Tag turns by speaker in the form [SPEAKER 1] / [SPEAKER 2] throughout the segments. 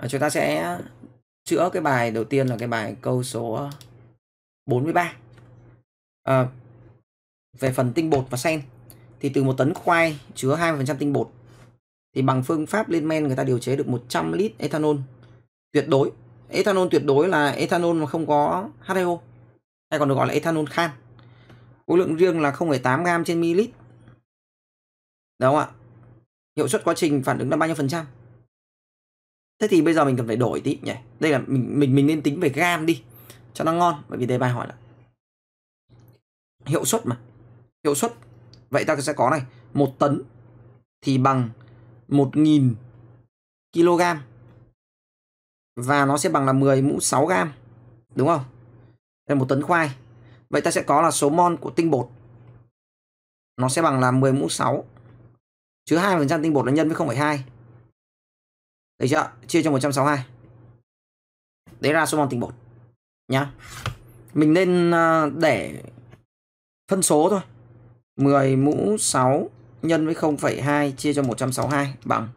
[SPEAKER 1] à, chúng ta sẽ chữa cái bài đầu tiên là cái bài câu số 43 à, ờ, về phần tinh bột và sen thì từ một tấn khoai chứa 20% tinh bột thì bằng phương pháp lên men người ta điều chế được 100 lít ethanol tuyệt đối ethanol tuyệt đối là ethanol mà không có H2O hay còn được gọi là ethanol khan khối lượng riêng là 0,8 gram trên ml đúng không ạ hiệu suất quá trình phản ứng là bao nhiêu phần trăm thế thì bây giờ mình cần phải đổi tí nhỉ đây là mình mình mình nên tính về gam đi cho nó ngon bởi vì đề bài hỏi là hiệu suất mà hiệu suất vậy ta sẽ có này một tấn thì bằng một nghìn kg và nó sẽ bằng là 10 mũ 6 gam đúng không đây một tấn khoai vậy ta sẽ có là số mol của tinh bột nó sẽ bằng là 10 mũ 6 chứ 2% tinh bột là nhân với 0,2 được chưa? Chia cho 162. Đấy ra số mòn tính 1 nhá. Mình nên à, để phân số thôi. 10 mũ 6 nhân với 0,2 chia cho 162 bằng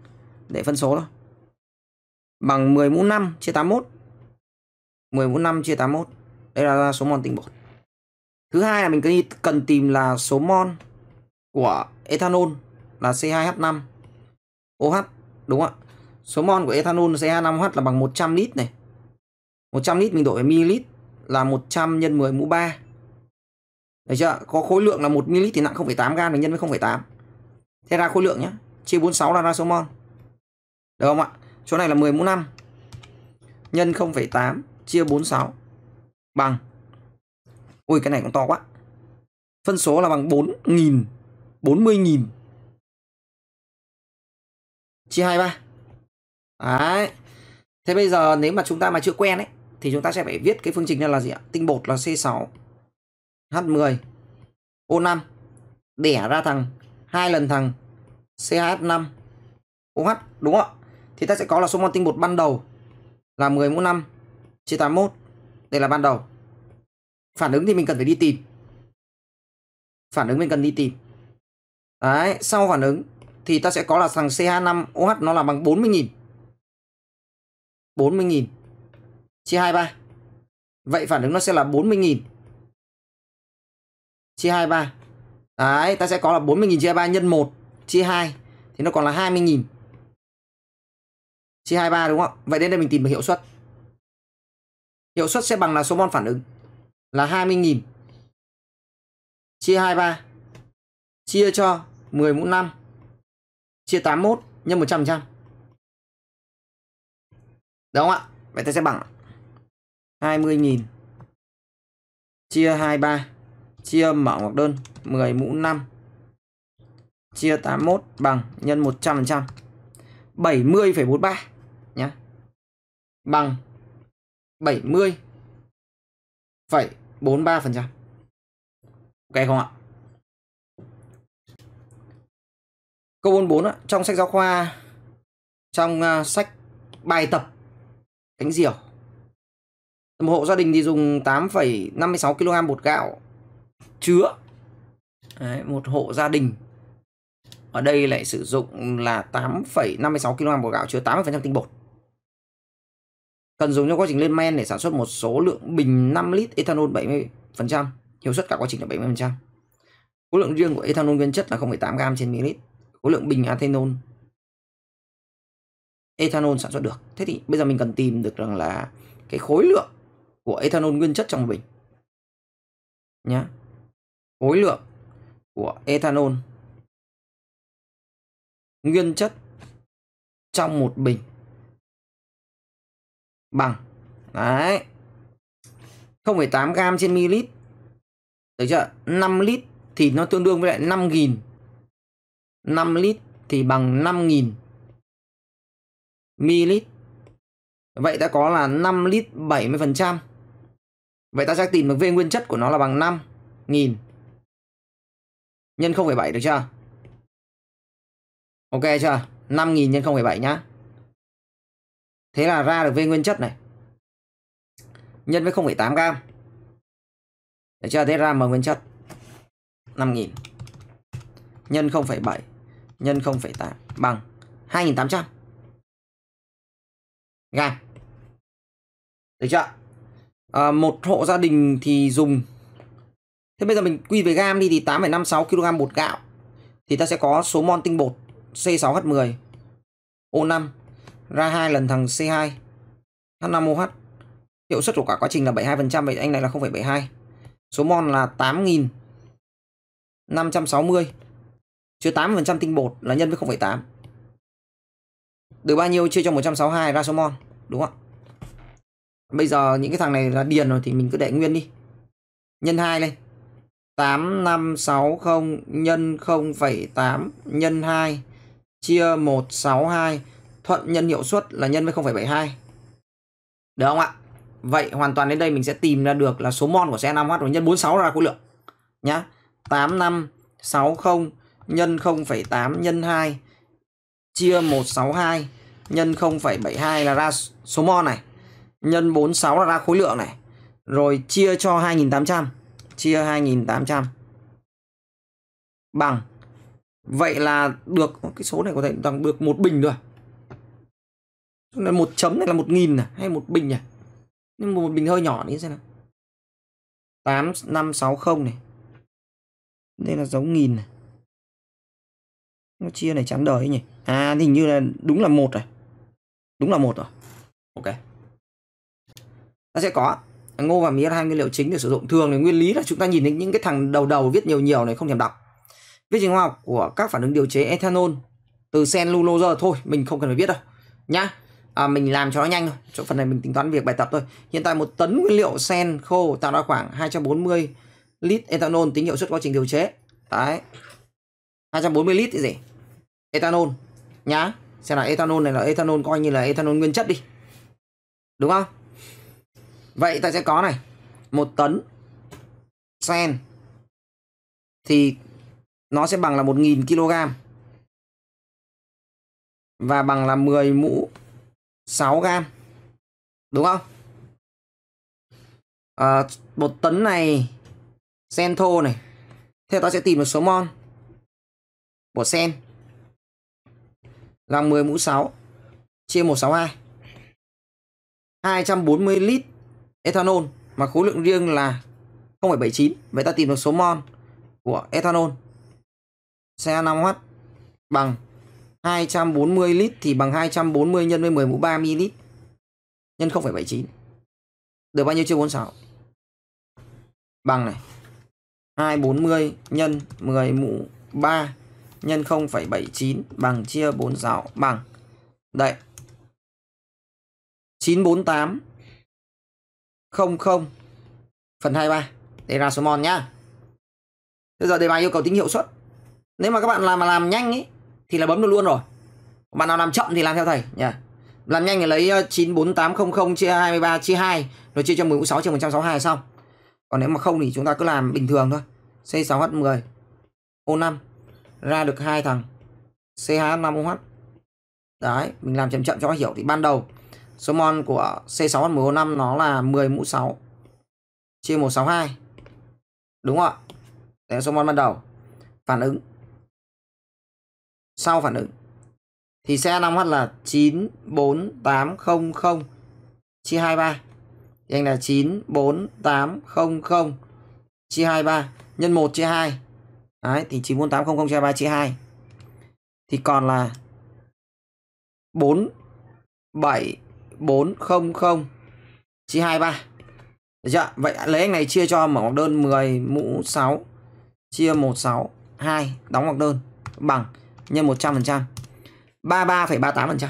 [SPEAKER 1] để phân số thôi. Bằng 10 mũ 5 chia 81. 10 mũ 5 chia 81. Đây là số mol tinh bột. Thứ hai là mình cần tìm là số mol của ethanol là C2H5 OH đúng không ạ? Số mol của ethanol CH5H là bằng 100 lít này. 100 lít mình đổi ở ml là 100 nhân 10 mũ 3. Được chưa? Có khối lượng là 1 ml thì nặng 0,8 g mình nhân với 0,8. Thế ra khối lượng nhá Chia 46 là ra số mol. Được không ạ? Chỗ này là 10 mũ 5. Nhân 0,8 chia 46 bằng
[SPEAKER 2] Ui cái này cũng to quá. Phân số là bằng 4.000 40.000 chia 23.
[SPEAKER 1] Đấy. Thế bây giờ nếu mà chúng ta mà chưa quen ấy thì chúng ta sẽ phải viết cái phương trình này là gì ạ? Tinh bột là C6 H10 O5 đẻ ra thằng hai lần thằng CH5 OH đúng không ạ? Thì ta sẽ có là số mol tinh bột ban đầu là 10 mũ 5 chia 81. Đây là ban đầu. Phản ứng thì mình cần phải đi tìm. Phản ứng mình cần đi tìm. Đấy, sau phản ứng thì ta sẽ có là thằng CH5OH nó là bằng 40.000.
[SPEAKER 2] 40.000 chia 23. Vậy phản ứng nó sẽ là 40.000 chia 23. Đấy, ta sẽ có là 40.000 chia 3 nhân 1 chia 2 thì nó còn là 20.000 chia 23 đúng không Vậy đến đây mình tìm được hiệu suất. Hiệu suất sẽ bằng là số mol phản ứng là 20.000 chia 23 chia cho 10 mũ 5 chia 81 nhân 100% đúng không ạ? Vậy ta sẽ bằng 20.000 chia 23 chia mở ngoặc đơn 10 mũ 5
[SPEAKER 1] chia 81 bằng nhân 100% 70,43
[SPEAKER 2] nhé bằng 70,43% Ok không ạ? Câu 44 trong sách giáo khoa trong à, sách
[SPEAKER 1] bài tập cánh diều. Tầm hộ gia đình thì dùng 8,56 kg bột gạo chứa. Đấy, một hộ gia đình ở đây lại sử dụng là 8,56 kg bột gạo chứa 80% tinh bột. Cần dùng trong quá trình lên men để sản xuất một số lượng bình 5 lít ethanol 70%, hiệu suất cả quá trình là 70%. Khối lượng riêng của ethanol nguyên chất là 0,8 g trên ml. Khối lượng bình ethanol ethanol sản xuất được thế thì bây giờ mình cần tìm được rằng là cái khối lượng của ethanol nguyên chất trong bình
[SPEAKER 2] nhá khối lượng của ethanol nguyên chất trong một bình bằng đấy 0,8
[SPEAKER 1] gram trên ml được chưa 5 lít thì nó tương đương với lại 5.000
[SPEAKER 2] 5 lít thì bằng 5.000 ml. Vậy ta có là 5 lít 70%. Vậy ta sẽ tìm được V nguyên chất của nó là bằng 5 nghìn nhân 0,7 được chưa? Ok chưa? 5 nghìn nhân 0,7 nhá. Thế là ra được V nguyên chất này. Nhân với 0,8 gam.
[SPEAKER 1] Được chưa? Thế ra M nguyên chất. 5 nghìn
[SPEAKER 2] nhân 0,7 nhân 0,8 bằng 2.800 ngàn được chưa à, một hộ gia đình
[SPEAKER 1] thì dùng thế bây giờ mình quy về gam đi thì 8,56 kg bột gạo thì ta sẽ có số mol tinh bột C6H10 O5 ra hai lần thằng C2 H5OH hiệu suất của cả quá trình là 72% vậy anh này là 0,72 số mol là 8.560 chứa 8% tinh bột là nhân với 0,8 được bao nhiêu chia cho 162 ra số mol, đúng không ạ? Bây giờ những cái thằng này là điền rồi thì mình cứ để nguyên đi. Nhân 2 lên. 8560 nhân 0,8 nhân 2 chia 162 thuận nhân hiệu suất là nhân với 0,72. Được không ạ? Vậy hoàn toàn đến đây mình sẽ tìm ra được là số mol của xe 5H rồi nhân 46 ra khối lượng. Nhá. 8560 nhân 0,8 nhân 2 chia 162 nhân 0,72 là ra số mol này, nhân 46 là ra khối lượng này, rồi chia cho 2800, chia 2800 bằng vậy là được cái số này có thể bằng được một bình rồi. Là một chấm này là một nghìn này hay một bình này. Nhưng một bình hơi nhỏ đi xem nào.
[SPEAKER 2] 8560 này. Đây là giống nghìn này chia này chán đời ấy nhỉ à hình như là đúng là một rồi đúng là một rồi ok
[SPEAKER 1] ta sẽ có ngô và mía là hai nguyên liệu chính để sử dụng thường thì nguyên lý là chúng ta nhìn thấy những cái thằng đầu đầu viết nhiều nhiều này không thèm đọc viết trình hóa học của các phản ứng điều chế ethanol từ cellulose thôi mình không cần phải viết đâu nhá à, mình làm cho nó nhanh thôi chỗ phần này mình tính toán việc bài tập thôi hiện tại một tấn nguyên liệu sen khô tạo ra khoảng 240 lít ethanol tính hiệu suất quá trình điều chế đấy 240 lít thì gì Ethanol nhá. Xem là ethanol này là ethanol coi như là ethanol nguyên chất đi. Đúng không? Vậy ta sẽ có này, một tấn
[SPEAKER 2] sen thì nó sẽ bằng là 1000 kg và bằng là 10 mũ 6 gam, Đúng không? À, một
[SPEAKER 1] tấn này sen thô này. Thế ta sẽ tìm được số mol của sen 50 mũ 6 chia 162. 240 lít ethanol mà khối lượng riêng là 0,79. Vậy ta tìm được số mol của ethanol xe 5 h bằng 240 lít thì bằng 240 nhân với 10 mũ 3 ml nhân 0,79. Được bao nhiêu chia 46? Bằng này. 240 nhân 10 mũ 3 nhân 0,79 bằng chia 46 bằng đây
[SPEAKER 2] 948 00 phần 23 để ra số mol nhá bây giờ đề bài yêu cầu tính hiệu suất nếu mà các
[SPEAKER 1] bạn làm mà làm nhanh ấy thì là bấm được luôn rồi bạn nào làm chậm thì làm theo thầy nhỉ làm nhanh thì lấy 94800 ờ, chia 23 chia 2 rồi chia cho 16 chia 162 xong còn nếu mà không thì chúng ta cứ làm bình thường thôi C6H10 O5 ra được hai thằng CH5OH đấy mình làm chậm chậm cho hiểu thì ban đầu số mol của C6H10O5 nó là 10 mũ 6 chia 162 đúng không ạ đấy là số mol ban đầu phản ứng sau phản ứng thì c 5 h là 94800 chia 23 thì anh là 94800 chia 23 nhân 1 chia 2 Đấy, thì 94800 chia 3 chia 2. Thì còn là 47400 chia 23. Được chưa? Vậy lấy anh này chia cho mở ngoặc đơn 10 mũ 6 chia 162 đóng ngoặc đơn bằng nhân 100%. 33,38%.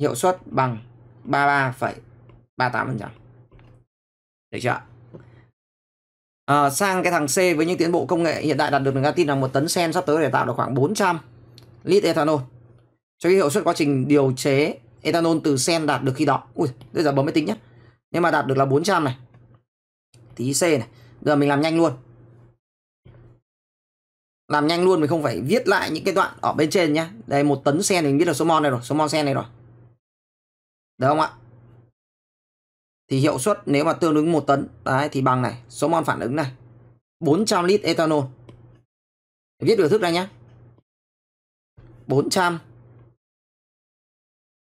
[SPEAKER 1] Hiệu suất bằng 33,38%. Được chưa à, sang cái thằng C với những tiến bộ công nghệ hiện đại đạt được mình đã tin rằng một tấn sen sắp tới để tạo được khoảng 400 lít ethanol cho cái hiệu suất quá trình điều chế ethanol từ sen đạt được khi đó ui bây giờ bấm máy tính nhé nhưng mà đạt được là 400 này tí C này giờ mình làm nhanh luôn làm nhanh luôn mình không phải viết lại những cái đoạn ở bên trên nhá đây một tấn sen mình biết là số mol này rồi số mol sen này rồi được không ạ thì hiệu suất nếu mà tương ứng 1 tấn đấy,
[SPEAKER 2] thì bằng này, số mol phản ứng này. 400 lít ethanol. Viết biểu thức ra nhé. 400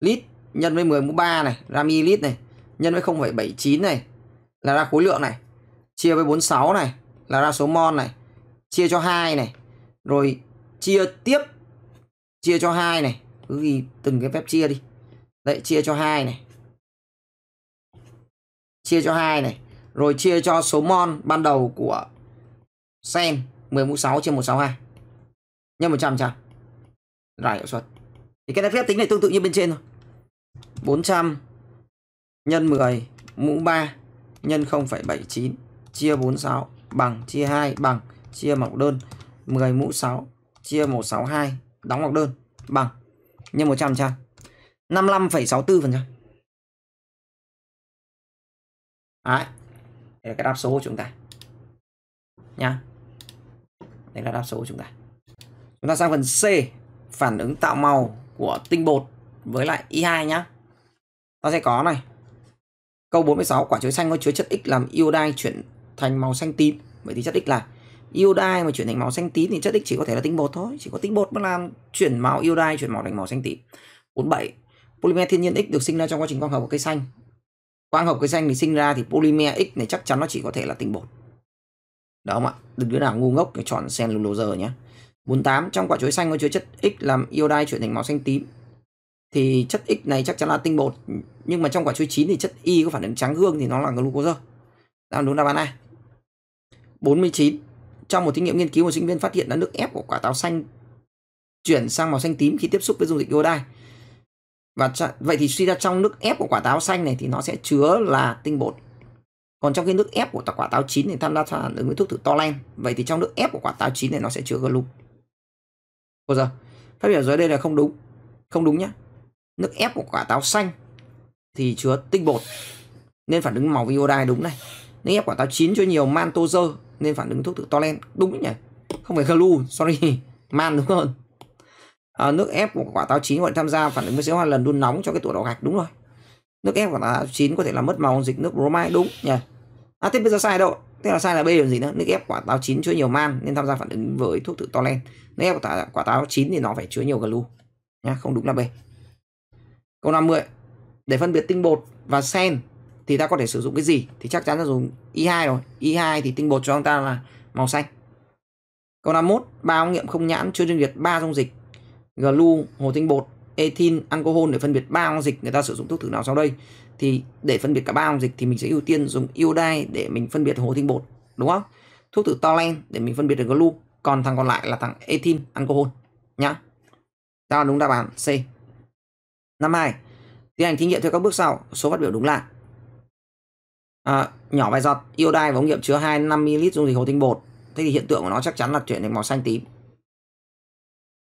[SPEAKER 2] lít
[SPEAKER 1] nhân với 10 mũ 3 này ra lít này nhân với 0,79 này là ra khối lượng này chia với 46 này là ra số mol này chia cho 2 này rồi chia tiếp chia cho 2 này cứ ghi từng cái phép chia đi đấy chia cho 2 này chia cho 2 này, rồi chia cho số mol ban đầu của sen 10 mũ 6 trên 162 nhân 100 trăm giải hiệu suất. Thì cái phép tính này tương tự như bên trên thôi. 400 nhân 10 mũ 3 nhân 0,79 chia 46 bằng chia 2 bằng chia mọc đơn 10 mũ 6
[SPEAKER 2] chia 162 đóng mọc đơn bằng nhân 100 trăm 55,64%. Đấy. Đây là cái đáp số của chúng ta. Nha. Đây là đáp số của chúng ta.
[SPEAKER 1] Chúng ta sang phần C, phản ứng tạo màu của tinh bột với lại Y2 nhá. Ta sẽ có này. Câu 46 quả chuối xanh có chứa chất X làm iodine chuyển thành màu xanh tím. Vậy thì chất X là iodine mà chuyển thành màu xanh tím thì chất X chỉ có thể là tinh bột thôi, chỉ có tinh bột mới làm chuyển màu iodine chuyển màu thành màu xanh tím. 47 Polymer thiên nhiên X được sinh ra trong quá trình quang hợp của cây xanh quang hợp cây xanh thì sinh ra thì polymer X này chắc chắn nó chỉ có thể là tinh bột. Đó không ạ? Đừng đứa nào ngu ngốc thì chọn cellulose nhé. 48 trong quả chuối xanh có chứa chất X làm iodide chuyển thành màu xanh tím. Thì chất X này chắc chắn là tinh bột, nhưng mà trong quả chuối chín thì chất Y có phản ứng trắng gương thì nó là glucose. Đáp đúng đáp án A. 49 trong một thí nghiệm nghiên cứu một sinh viên phát hiện là nước ép của quả táo xanh chuyển sang màu xanh tím khi tiếp xúc với dung dịch iodide và vậy thì suy ra trong nước ép của quả táo xanh này thì nó sẽ chứa là tinh bột còn trong cái nước ép của quả táo chín thì tham gia phản ứng với thuốc thử tolen vậy thì trong nước ép của quả táo chín này nó sẽ chứa glu Được giờ phát biểu dưới đây là không đúng không đúng nhá nước ép của quả táo xanh thì chứa tinh bột nên phản ứng màu iodine đúng này nước ép quả táo chín chứa nhiều man nên phản ứng thuốc thử tolen đúng nhỉ không phải glu sorry man đúng hơn à, nước ép của quả táo chín gọi tham gia phản ứng với CO2 lần đun nóng cho cái tủ đỏ gạch đúng rồi nước ép của táo chín có thể là mất màu dịch nước bromide đúng nhỉ à thế bây giờ sai đâu thế là sai là b là gì nữa nước ép quả táo chín chứa nhiều man nên tham gia phản ứng với thuốc tự tolen nước ép của quả táo chín thì nó phải chứa nhiều glu nhá không đúng là b câu 50 để phân biệt tinh bột và sen thì ta có thể sử dụng cái gì thì chắc chắn là dùng i2 rồi i2 thì tinh bột cho chúng ta là màu xanh câu 51 ba ống nghiệm không nhãn chứa riêng biệt ba dung dịch glu hồ tinh bột ethin alcohol để phân biệt ba ông dịch người ta sử dụng thuốc thử nào sau đây thì để phân biệt cả ba ông dịch thì mình sẽ ưu tiên dùng iodine để mình phân biệt hồ tinh bột đúng không thuốc thử tolen để mình phân biệt được glu còn thằng còn lại là thằng ethin alcohol nhá đó đúng đáp án C năm hai tiến hành thí nghiệm theo các bước sau số phát biểu đúng là à, nhỏ vài giọt iodine vào ống nghiệm chứa 2 5 ml dung dịch hồ tinh bột thế thì hiện tượng của nó chắc chắn là chuyển thành màu xanh tím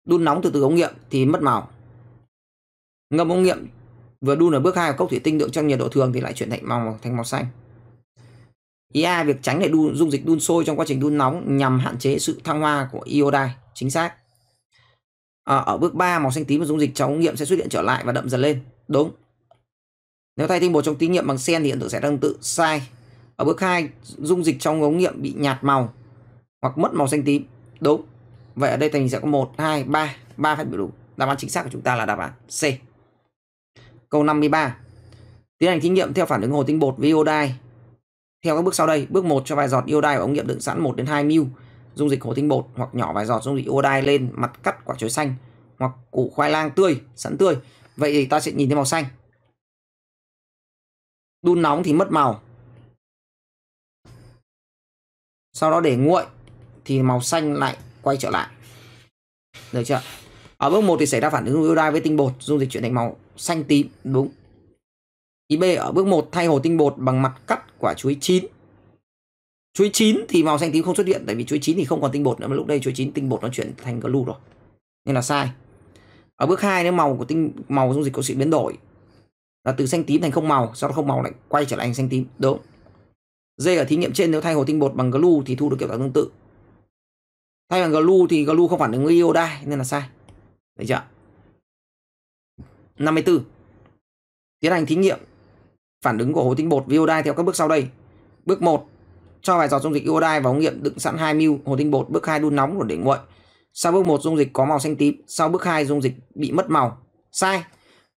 [SPEAKER 1] Đun nóng từ từ ống nghiệm thì mất màu. Ngâm ống nghiệm vừa đun ở bước hai của cốc thủy tinh đựng trong nhiệt độ thường thì lại chuyển thành màu thành màu xanh. Ý A, việc tránh để đun, dung dịch đun sôi trong quá trình đun nóng nhằm hạn chế sự thăng hoa của iodine, chính xác. À, ở bước 3, màu xanh tím của dung dịch trong ống nghiệm sẽ xuất hiện trở lại và đậm dần lên. Đúng. Nếu thay tinh bột trong thí nghiệm bằng sen thì hiện tượng sẽ tương tự. Sai. Ở bước 2, dung dịch trong ống nghiệm bị nhạt màu hoặc mất màu xanh tím. Đúng. Vậy ở đây tình sẽ có 1, 2, 3, 3 phép biểu đủ. Đáp án chính xác của chúng ta là đáp án C. Câu 53. Tiến hành thí nghiệm theo phản ứng hồ tinh bột với iodine. Theo các bước sau đây, bước 1 cho vài giọt iodine vào ống nghiệm đựng sẵn 1 đến 2 ml dung dịch hồ tinh bột hoặc nhỏ vài giọt dung dịch iodine lên mặt cắt quả chuối xanh hoặc củ khoai lang tươi, sẵn tươi. Vậy thì ta sẽ nhìn thấy màu xanh.
[SPEAKER 2] Đun nóng thì mất màu. Sau đó để nguội thì màu xanh lại quay trở lại
[SPEAKER 1] được chưa ở bước 1 thì xảy ra phản ứng iodine với tinh bột dung dịch chuyển thành màu xanh tím đúng ý b ở bước 1 thay hồ tinh bột bằng mặt cắt quả chuối chín chuối chín thì màu xanh tím không xuất hiện tại vì chuối chín thì không còn tinh bột nữa mà lúc đây chuối chín tinh bột nó chuyển thành glu rồi nên là sai ở bước 2 nếu màu của tinh màu dung dịch có sự biến đổi là từ xanh tím thành không màu sau đó không màu lại quay trở lại thành xanh tím đúng D ở thí nghiệm trên nếu thay hồ tinh bột bằng glu thì thu được kết quả tương tự thay bằng glu thì glu không phản ứng với iodine nên là sai đấy chưa 54 tiến hành thí nghiệm phản ứng của hồ tinh bột với iodine theo các bước sau đây bước 1 cho vài giọt dung dịch iodine vào ống nghiệm đựng sẵn 2 ml hồ tinh bột bước 2 đun nóng rồi để nguội sau bước 1 dung dịch có màu xanh tím sau bước 2 dung dịch bị mất màu sai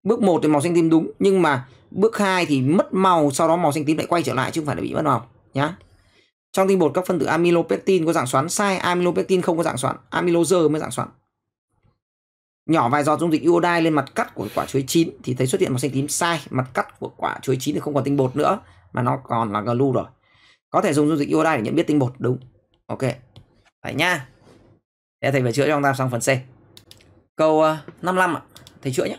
[SPEAKER 1] bước 1 thì màu xanh tím đúng nhưng mà bước 2 thì mất màu sau đó màu xanh tím lại quay trở lại chứ không phải là bị mất màu nhá trong tinh bột các phân tử amylopectin có dạng xoắn sai amylopectin không có dạng xoắn amylose mới dạng xoắn nhỏ vài giọt dung dịch iodine lên mặt cắt của quả chuối chín thì thấy xuất hiện màu xanh tím sai mặt cắt của quả chuối chín thì không còn tinh bột nữa mà nó còn là glu rồi có thể dùng dung dịch iodine để nhận biết tinh bột đúng ok phải nha để thầy phải chữa cho chúng ta sang phần C câu 55 ờ, ạ thầy chữa nhé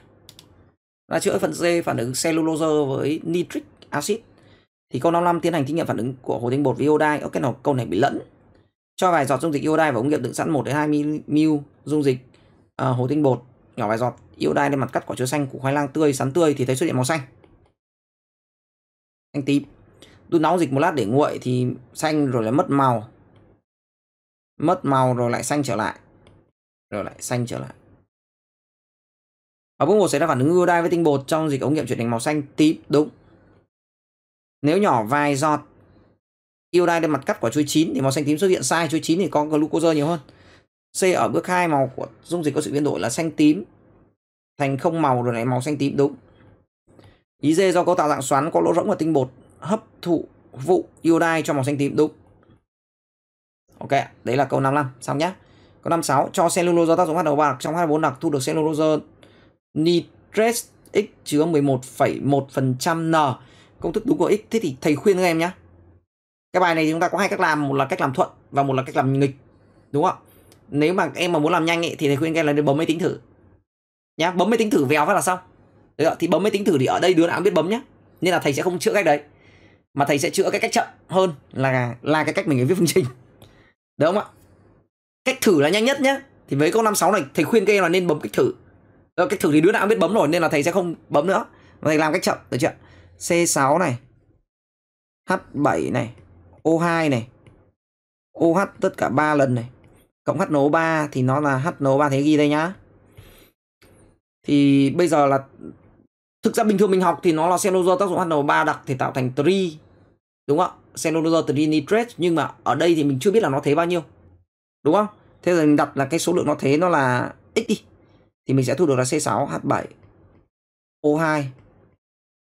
[SPEAKER 1] là chữa phần C phản ứng cellulose với nitric acid thì câu 55 tiến hành thí nghiệm phản ứng của hồ tinh bột với iodide. Ok, nào câu này bị lẫn cho vài giọt dung dịch iodide vào ống nghiệm đựng sẵn 1 đến 2 ml dung dịch uh, hồ tinh bột nhỏ vài giọt iodide lên mặt cắt quả chuối xanh của khoai lang tươi sắn tươi thì thấy xuất hiện màu xanh xanh tím đun nóng dịch một lát để nguội thì xanh rồi lại mất màu mất màu rồi lại xanh trở lại
[SPEAKER 2] rồi lại xanh trở lại ở bước một sẽ ra phản ứng iodide với tinh bột trong dịch ống nghiệm chuyển thành màu xanh tím đúng nếu nhỏ vài giọt
[SPEAKER 1] iodine lên mặt cắt quả chuối chín thì màu xanh tím xuất hiện sai, chuối chín thì có glucose nhiều hơn. C ở bước hai màu của dung dịch có sự biến đổi là xanh tím thành không màu rồi lại màu xanh tím đúng. Ý D do cấu tạo dạng xoắn có lỗ rỗng và tinh bột hấp thụ vụ iodine cho màu xanh tím đúng. Ok, đấy là câu 55 xong nhá. Câu 56 cho cellulose tác dụng hoạt động bạc trong H2O đặc thu được cellulose nitrat X chứa 11,1% N công thức đúng của x thế thì thầy khuyên các em nhé cái bài này chúng ta có hai cách làm một là cách làm thuận và một là cách làm nghịch đúng không nếu mà em mà muốn làm nhanh ấy, thì thầy khuyên các em là nên bấm máy tính thử nhá bấm máy tính thử vèo phát là xong được thì bấm máy tính thử thì ở đây đứa nào cũng biết bấm nhá nên là thầy sẽ không chữa cách đấy mà thầy sẽ chữa cái cách chậm hơn là là cái cách mình viết phương trình đúng không ạ cách thử là nhanh nhất nhá thì với câu năm sáu này thầy khuyên các em là nên bấm cách thử cách thử thì đứa nào cũng biết bấm rồi nên là thầy sẽ không bấm nữa thầy làm cách chậm được chưa C6 này, H7 này, O2 này, OH tất cả 3 lần này. Cộng HNO3 thì nó là HNO3 thế ghi đây nhá. Thì bây giờ là thực ra bình thường mình học thì nó là cellulose tác dụng HNO3 đặc thì tạo thành tri đúng không ạ? Cellulose nitrate nhưng mà ở đây thì mình chưa biết là nó thế bao nhiêu. Đúng không? Thế rồi mình đặt là cái số lượng nó thế nó là x đi. Thì mình sẽ thu được là C6H7O2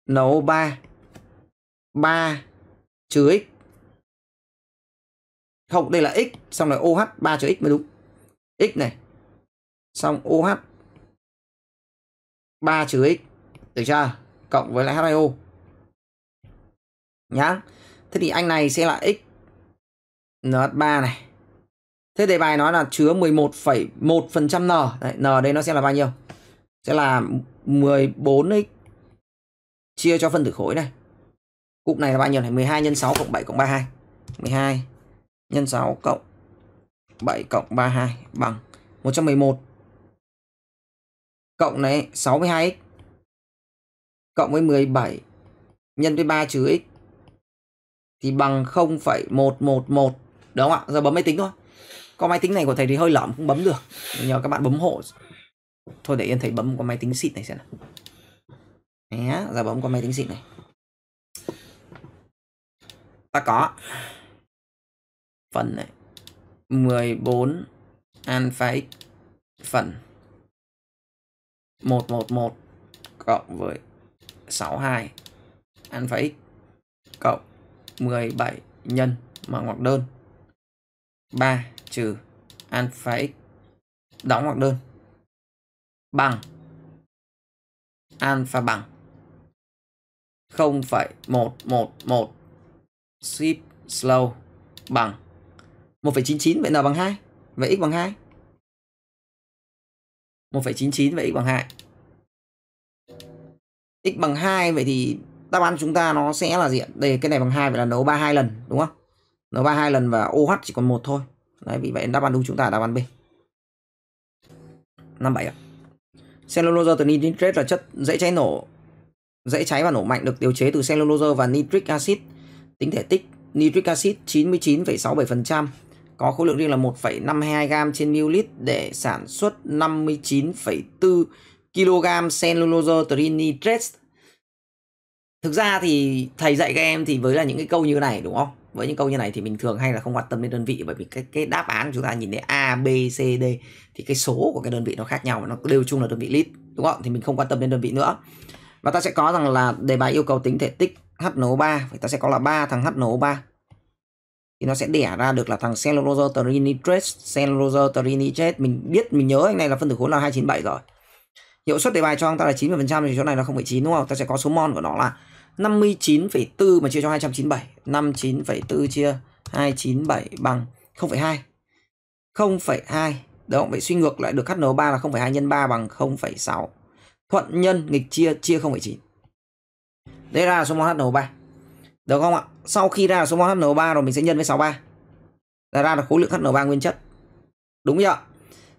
[SPEAKER 2] nấu 3 3 trừ x không đây là x xong rồi OH 3 trừ x mới đúng x này xong OH 3 trừ x được chưa cộng với lại H2O nhá thế thì anh này sẽ là x
[SPEAKER 1] NH3 này thế đề bài nói là chứa 11,1% n đấy, n đây nó sẽ là bao nhiêu sẽ là 14 x chia cho phân tử khối này. Cụm này là bao nhiêu này? 12 nhân 6 cộng 7 cộng 32. 12 nhân 6 cộng 7 cộng 32 bằng
[SPEAKER 2] 111. Cộng này 62x cộng với 17 nhân với 3 trừ x thì bằng
[SPEAKER 1] 0,111. Đúng không ạ? Giờ bấm máy tính thôi. Con máy tính này của thầy thì hơi lỏng không bấm được. Nhờ các bạn bấm hộ. Thôi để yên thầy bấm con máy tính xịn này xem nào. Né, ra bóng con máy tính xịn này. Ta có phần này 14 alpha x phần 111 cộng với 62 alpha x cộng 17 nhân
[SPEAKER 2] mở ngoặc đơn 3 trừ alpha x đóng ngoặc đơn bằng alpha bằng 0,111 ship slow bằng 1,99 vậy n bằng 2 vậy x bằng 2 1,99 vậy x bằng 2 x
[SPEAKER 1] bằng 2 vậy thì đáp án chúng ta nó sẽ là gì đây cái này bằng 2 vậy là nấu 32 lần đúng không nấu 32 lần và OH chỉ còn một thôi đấy vì vậy đáp án đúng chúng ta là đáp án B 57 ạ cellulose từ nitrate là chất dễ cháy nổ dễ cháy và nổ mạnh được điều chế từ cellulose và nitric acid. Tính thể tích nitric acid 99,67%, có khối lượng riêng là 1,522 g trên ml để sản xuất 59,4 kg cellulose trinitrate. Thực ra thì thầy dạy các em thì với là những cái câu như này đúng không? Với những câu như này thì mình thường hay là không quan tâm đến đơn vị bởi vì cái cái đáp án chúng ta nhìn thấy A, B, C, D thì cái số của cái đơn vị nó khác nhau và nó đều chung là đơn vị lít đúng không? Thì mình không quan tâm đến đơn vị nữa và ta sẽ có rằng là đề bài yêu cầu tính thể tích HNO3 thì ta sẽ có là ba thằng HNO3 thì nó sẽ đẻ ra được là thằng cellulose trinitrate cellulose trinitrate mình biết mình nhớ anh này là phân tử khối là 297 rồi hiệu suất đề bài cho chúng ta là 90% thì chỗ này là 0,9 đúng không ta sẽ có số mol của nó là 59,4 mà chia cho 297 59,4 chia 297 bằng 0,2 0,2 đúng không? Vậy suy ngược lại được HNO3 là 0,2 nhân 3 bằng 0,6 thuận nhân nghịch chia chia 0,9 đây ra số mol HNO3 được không ạ sau khi ra số mol HNO3 rồi mình sẽ nhân với 63 là ra được khối lượng HNO3 nguyên chất đúng chưa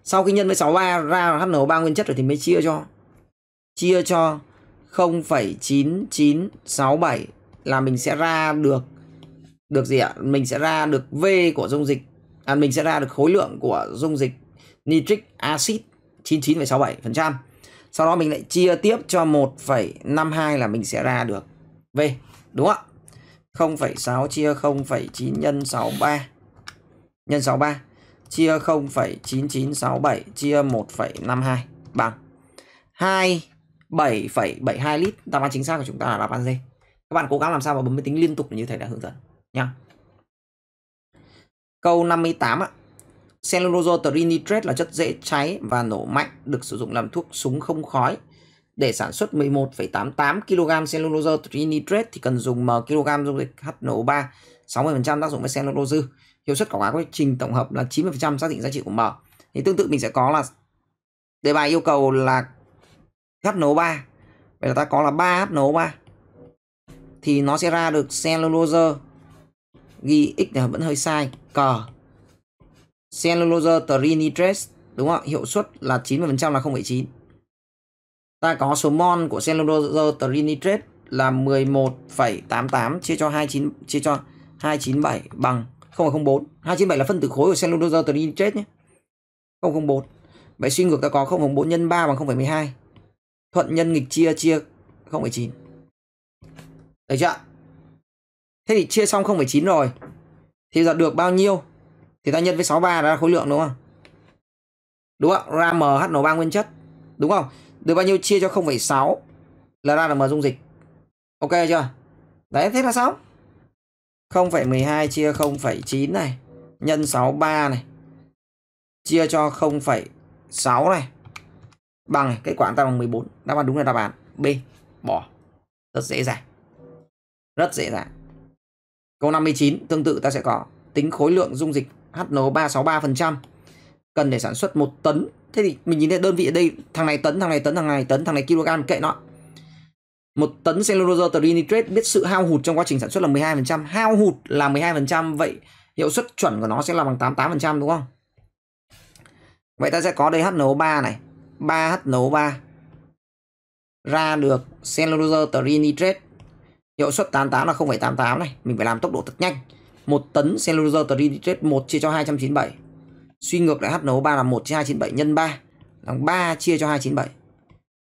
[SPEAKER 1] sau khi nhân với 63 ra HNO3 nguyên chất rồi thì mới chia cho chia cho 0,9967 là mình sẽ ra được được gì ạ? Mình sẽ ra được V của dung dịch à mình sẽ ra được khối lượng của dung dịch nitric acid 99,67% sau đó mình lại chia tiếp cho 1,52 là mình sẽ ra được V đúng không ạ 0,6 chia 0,9 nhân 63 nhân 63 chia 0,9967 chia 1,52 bằng 27,72 lít đáp án chính xác của chúng ta là đáp án D các bạn cố gắng làm sao mà bấm máy tính liên tục như thầy đã hướng dẫn nhá câu 58 ạ Cellulose trinitrate là chất dễ cháy và nổ mạnh được sử dụng làm thuốc súng không khói. Để sản xuất 11,88 kg cellulose trinitrate thì cần dùng m kg dung dịch HNO3, 60% tác dụng với cellulose. Hiệu suất của cáo quá trình tổng hợp là 90% xác định giá trị của m. Thì tương tự mình sẽ có là đề bài yêu cầu là HNO3. Vậy là ta có là 3 HNO3. Thì nó sẽ ra được cellulose ghi x là vẫn hơi sai, cờ cellulose trinitrates đúng không ạ? Hiệu suất là 90% là 0,9. Ta có số mol của cellulose trinitrate là 11,88 chia cho 29 chia cho 297 bằng 0,04. 297 là phân tử khối của cellulose trinitrate nhé. 0,04. Vậy suy ngược ta có 0,4 nhân 3 bằng 0,12. Thuận nhân nghịch chia chia 0,9. Được chưa Thế thì chia xong 0,9 rồi. Thì giờ được bao nhiêu? thì ta nhân với 63 đó là khối lượng đúng không? Đúng không? Ra M HNO3 nguyên chất. Đúng không? Được bao nhiêu chia cho 0,6 là ra là M dung dịch. Ok chưa? Đấy thế là xong. 0,12 chia 0,9 này nhân 63 này chia cho 0,6 này bằng kết quả ta bằng 14. Đáp án đúng là đáp án B. Bỏ. Rất dễ dàng. Rất dễ dàng. Câu 59 tương tự ta sẽ có tính khối lượng dung dịch HNO 363%. Cần để sản xuất 1 tấn. Thế thì mình nhìn thấy đơn vị ở đây, thằng này tấn, thằng này tấn, thằng này tấn, thằng này kg kệ nó. Một tấn cellulose trinitrate biết sự hao hụt trong quá trình sản xuất là 12%, hao hụt là 12%, vậy hiệu suất chuẩn của nó sẽ là bằng 88% đúng không? Vậy ta sẽ có đây HNO3 này, 3HNO3 ra được cellulose trinitrate hiệu suất 88 là 0,88 này, mình phải làm tốc độ thật nhanh. 1 tấn cellulose trinitrate 1 chia cho 297. Suy ngược lại HNO3 là 1 chia 297 nhân 3 là 3 chia cho 297.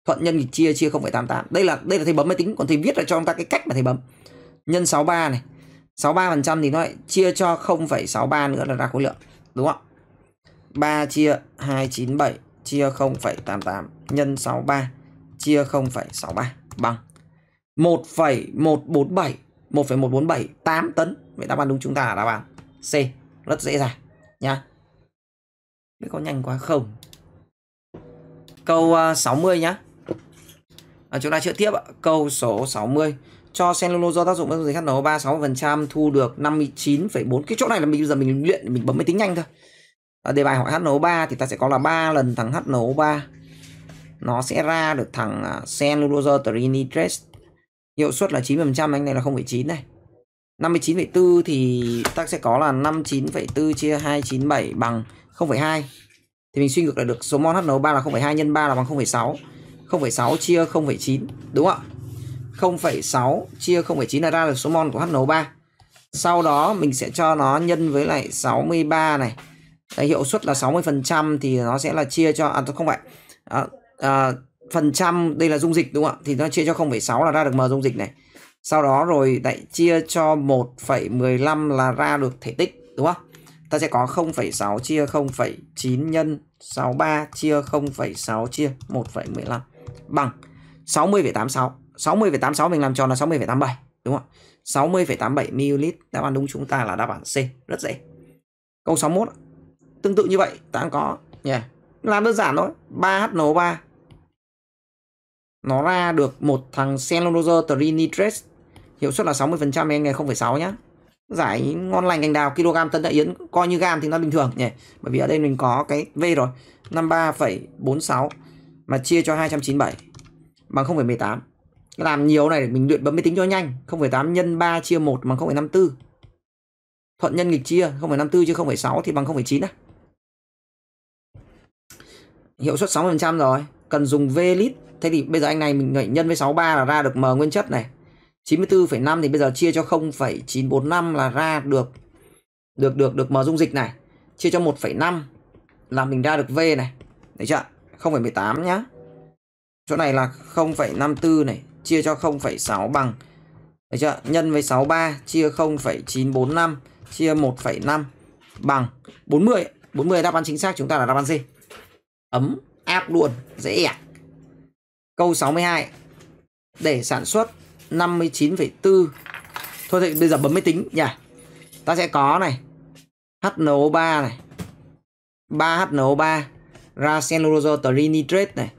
[SPEAKER 1] Thuận nhân thì chia chia 0,88. Đây là đây là thầy bấm máy tính còn thầy viết lại cho chúng ta cái cách mà thầy bấm. Nhân 63 này. 63% thì nó lại chia cho 0,63 nữa là ra khối lượng. Đúng không? 3 chia 297 chia 0,88 nhân 63 chia 0,63 bằng 1,147 1,1478 tấn Vậy đáp án đúng chúng ta là đáp án C. Rất dễ dàng nha Biết có nhanh quá không? Câu 60 ờ, nhá. À, chúng ta chữa tiếp ạ. Câu số 60 cho cellulose do tác dụng với dịch khác nổ 36% thu được 59,4 cái chỗ này là mình bây giờ mình luyện mình bấm máy tính nhanh thôi ở ờ, đề bài hỏi HNO3 thì ta sẽ có là 3 lần thằng HNO3 nó sẽ ra được thằng cellulose trinitrate hiệu suất là 9% anh này là 0,9 này 59,4 thì ta sẽ có là 59,4 chia 297 bằng 0,2. Thì mình suy ngược là được số mol HNO3 là 0,2 nhân 3 là bằng 0,6. 0,6 chia 0,9 đúng không ạ? 0,6 chia 0,9 là ra được số mol của HNO3. Sau đó mình sẽ cho nó nhân với lại 63 này. Đấy, hiệu suất là 60% thì nó sẽ là chia cho à không phải. À, à, phần trăm đây là dung dịch đúng không ạ? Thì nó chia cho 0,6 là ra được m dung dịch này sau đó rồi lại chia cho 1,15 là ra được thể tích đúng không ta sẽ có 0,6 chia 0,9 nhân 63 chia 0,6 chia 1,15 bằng 60,86 60,86 mình làm tròn là 60,87 đúng không 60,87 ml đáp án đúng chúng ta là đáp án C rất dễ câu 61 tương tự như vậy ta có nhỉ yeah. làm đơn giản thôi 3HNO3 nó ra được một thằng cellulose trinitrate hiệu suất là 60% em nghe 0,6 nhá giải ngon lành cành đào kg tân đại yến coi như gam thì nó bình thường nhỉ bởi vì ở đây mình có cái V rồi 53,46 mà chia cho 297 bằng 0,18 làm nhiều này để mình luyện bấm máy tính cho nhanh 0,8 nhân 3 chia 1 bằng 0,54 thuận nhân nghịch chia 0,54 chia 0,6 thì bằng 0,9 đấy hiệu suất 60% rồi cần dùng V lít thế thì bây giờ anh này mình nhân với 63 là ra được M nguyên chất này 94,5 thì bây giờ chia cho 0,945 là ra được được được được m dung dịch này, chia cho 1,5 là mình ra được V này. Đấy chưa? 0,18 nhá. Chỗ này là 0,54 này, chia cho 0,6 bằng Đấy chưa? Nhân với 63 chia 0,945 chia 1,5 bằng 40. 40 đáp án chính xác chúng ta là đáp án gì Ấm áp luôn, dễ ẹc. Câu 62. Để sản xuất 59,4 Thôi thì bây giờ bấm máy tính nhỉ Ta sẽ có này HNO3 này 3HNO3 ra cellulose trinitrate này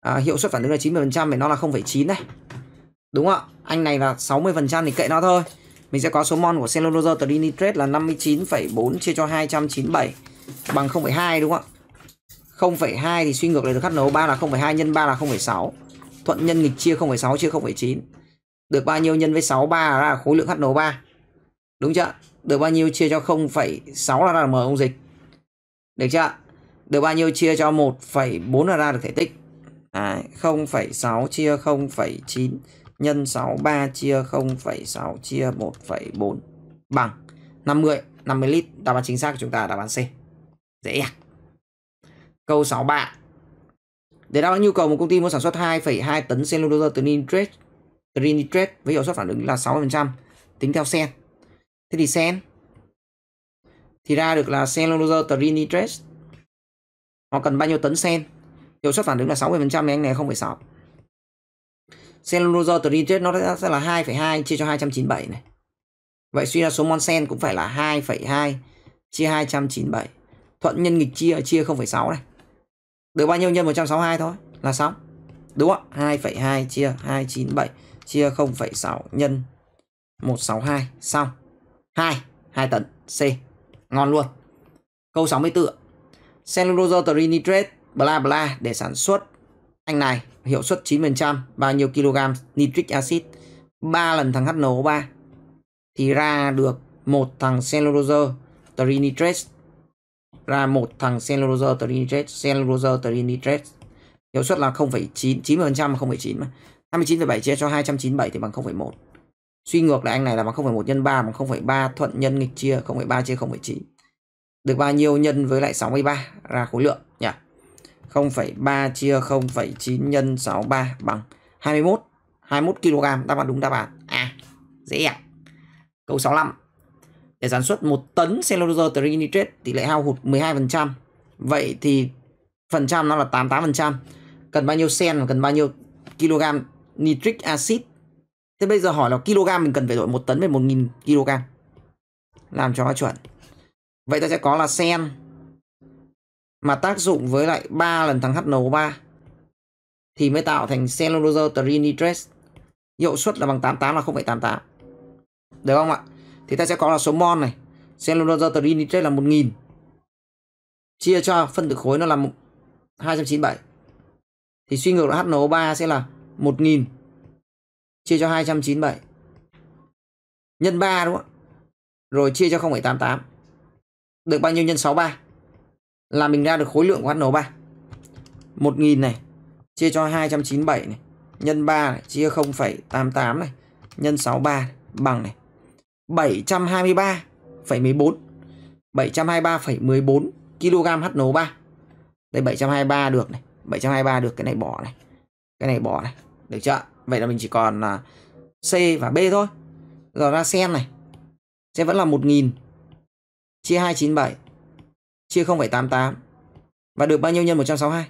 [SPEAKER 1] à, Hiệu suất phản ứng là 90% Thì nó là 0,9 này Đúng không ạ Anh này là 60% thì kệ nó thôi Mình sẽ có số mol của cellulose trinitrate là 59,4 chia cho 297 Bằng 0,2 đúng không ạ 0,2 thì suy ngược lại được HNO3 là 0,2 nhân 3 là 0,6 Thuận nhân nghịch chia 0,6 chia 0,9 được bao nhiêu nhân với 6 3 ra khối lượng HNO3 đúng chưa được bao nhiêu chia cho 0,6 là ra mở dung dịch được chưa được bao nhiêu chia cho 1,4 là ra được thể tích à, 0,6 chia 0,9 nhân 63 chia 0,6 chia 1,4 bằng 50 50 lít đáp án chính xác của chúng ta đáp án C dễ à câu 63 để đáp ứng nhu cầu một công ty muốn sản xuất 2,2 tấn cellulose từ nitrate nitrate với hiệu suất phản ứng là 60% tính theo sen. Thế thì sen thì ra được là cellulose trinitrate nó cần bao nhiêu tấn sen? Hiệu suất phản ứng là 60% thì anh này không phải 0,6. Cellulose trinitrate nó sẽ là 2,2 chia cho 297 này. Vậy suy ra số mol sen cũng phải là 2,2 chia 297. Thuận nhân nghịch chia chia 0,6 này. Được bao nhiêu nhân 162 thôi là xong. Đúng không? 2,2 chia 297 chia 0,6 nhân 162 xong. 2, 2 tấn C. Ngon luôn. Câu 64. Cellulose trinitrate bla bla để sản xuất anh này hiệu suất 9% bao nhiêu kg nitric acid 3 lần thằng HNO3 thì ra được một thằng cellulose trinitrate ra một thằng cellulose trinitrate cellulose trinitrate hiệu suất là 0,9 90% 0,9 mà 29,7 chia cho 297 thì bằng 0,1. Suy ngược lại anh này là bằng 0,1 nhân 3 bằng 0,3 thuận nhân nghịch chia 0,3 chia 0,9. Được bao nhiêu nhân với lại 63 ra khối lượng nhỉ? 0,3 chia 0,9 nhân 63 bằng 21 21 kg đáp án đúng đáp án à dễ ạ. À. Câu 65. Để sản xuất 1 tấn cellulose trinitrate tỷ lệ hao hụt 12%. Vậy thì phần trăm nó là 88%. Cần bao nhiêu sen và cần bao nhiêu kg nitric acid thế bây giờ hỏi là kg mình cần phải đổi 1 tấn về 1.000 kg làm cho nó chuẩn vậy ta sẽ có là sen mà tác dụng với lại 3 lần thằng HNO3 thì mới tạo thành cellulose trinitrate hiệu suất là bằng 88 là 0,88 được không ạ thì ta sẽ có là số mol này cellulose trinitrate là 1000 chia cho phân tử khối nó là 297 thì suy ngược là HNO3 sẽ là 1.000 chia cho 297 nhân 3 đúng không? Rồi chia cho 0,88 được bao nhiêu nhân 63 là mình ra được khối lượng của H3 1 này chia cho 297 này nhân 3 này, chia 0,88 này nhân 63 này, bằng này 723,14 723,14 kg H NO3 đây 723 được này 723 được cái này bỏ này cái này bỏ này được chưa? Vậy là mình chỉ còn là C và B thôi. rồi ra sen này. Sẽ vẫn là 1000 chia 297 chia 0,88 và được bao nhiêu nhân 162?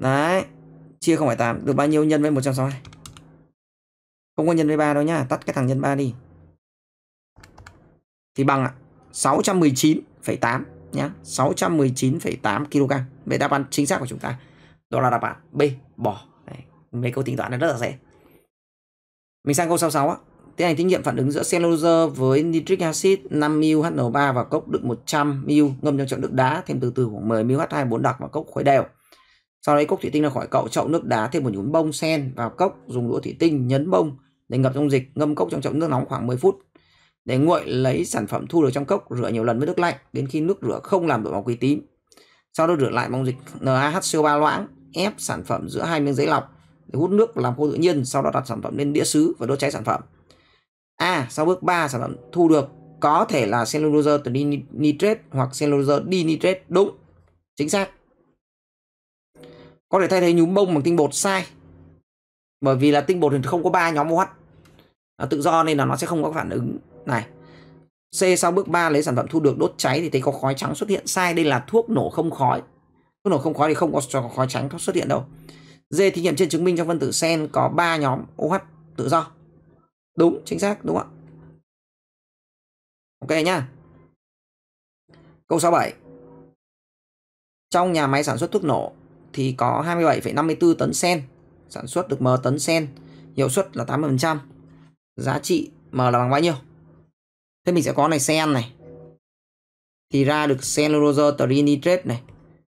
[SPEAKER 1] Đấy, chia 0,8 được bao nhiêu nhân với 162? Không có nhân với 3 đâu nhá, tắt cái thằng nhân 3 đi. Thì bằng ạ, 619,8 nhá, 619,8 kg. Vậy đáp án chính xác của chúng ta đó là đáp án B bỏ Đấy. mấy câu tính toán này rất là dễ mình sang câu 66 á tiến hành thí nghiệm phản ứng giữa cellulose với nitric acid 5 μ HNO3 và cốc đựng 100 μ ngâm trong chậu nước đá thêm từ từ khoảng 10 mh 24 đặc vào cốc khuấy đều sau đấy cốc thủy tinh ra khỏi cậu chậu nước đá thêm một nhúm bông sen vào cốc dùng đũa thủy tinh nhấn bông để ngập trong dịch ngâm cốc trong chậu nước nóng khoảng 10 phút để nguội lấy sản phẩm thu được trong cốc rửa nhiều lần với nước lạnh đến khi nước rửa không làm đổi màu quý tím sau đó rửa lại bằng dịch NaHCO3 loãng ép sản phẩm giữa hai miếng giấy lọc để hút nước và làm khô tự nhiên, sau đó đặt sản phẩm lên đĩa sứ và đốt cháy sản phẩm. A. sau bước 3 sản phẩm thu được có thể là cellulose nitrate hoặc cellulose dinitrate đúng chính xác có thể thay thế nhúm bông bằng tinh bột sai bởi vì là tinh bột thì không có ba nhóm OH nó tự do nên là nó sẽ không có phản ứng này C sau bước 3 lấy sản phẩm thu được đốt cháy thì thấy có khói trắng xuất hiện sai đây là thuốc nổ không khói Thuốc nổ không khóa thì không có cho tránh trắng xuất hiện đâu. D. Thí nghiệm trên chứng minh trong phân tử sen có 3
[SPEAKER 2] nhóm OH tự do. Đúng, chính xác, đúng ạ. Ok nhá. Câu 67.
[SPEAKER 1] Trong nhà máy sản xuất thuốc nổ thì có 27,54 tấn sen, sản xuất được M tấn sen, hiệu suất là 80%, giá trị M là bằng bao nhiêu? Thế mình sẽ có này sen này. Thì ra được cellulose trinitrate này,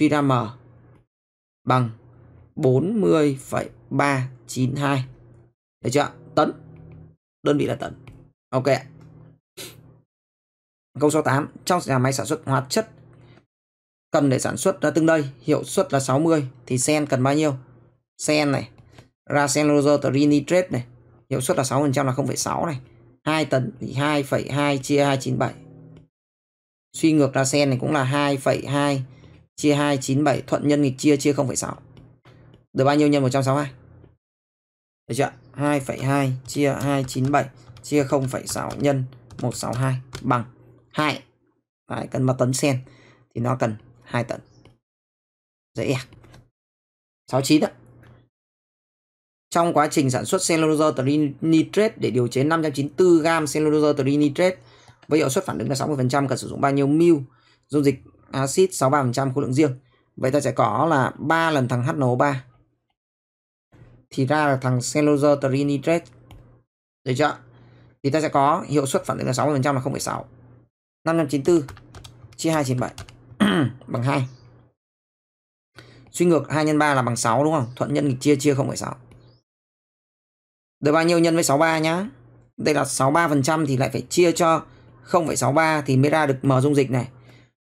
[SPEAKER 1] suy ra M bằng 40,392. Được chưa? Tấn. Đơn vị là tấn. Ok ạ. Câu 68. Trong nhà máy sản xuất hóa chất cần để sản xuất ra tương đây hiệu suất là 60 thì sen cần bao nhiêu? Sen này, ra trinitrate này, hiệu suất là 6% là 0,6 này. 2 tấn thì 2,2 chia 297. Suy ngược ra sen này cũng là 2,2 chia 2 97 thuận nhân nghịch chia chia 0,6. Được bao nhiêu nhân 162? Được chưa? 2,2 chia 297 chia 0,6 nhân 162
[SPEAKER 2] bằng 2. phải cần mà tấn sen thì nó cần 2 tấn. Dễ ẹc. À? 69 ạ. Trong quá
[SPEAKER 1] trình sản xuất cellulose trinitrate để điều chế 594 gam cellulose trinitrate với hiệu suất phản ứng là 60% cần sử dụng bao nhiêu mil dung dịch axit 63% khối lượng riêng. Vậy ta sẽ có là 3 lần thằng HNO3. Thì ra là thằng cellulose trinitrate. Được chưa? Thì ta sẽ có hiệu suất phản ứng là 60% là 0,6. 594 chia 2 trên 7 bằng 2. Suy ngược 2 x 3 là bằng 6 đúng không? Thuận nhân nghịch chia chia 0,6. Được bao nhiêu nhân với 63 nhá? Đây là 63% thì lại phải chia cho 0,63 thì mới ra được m dung dịch này.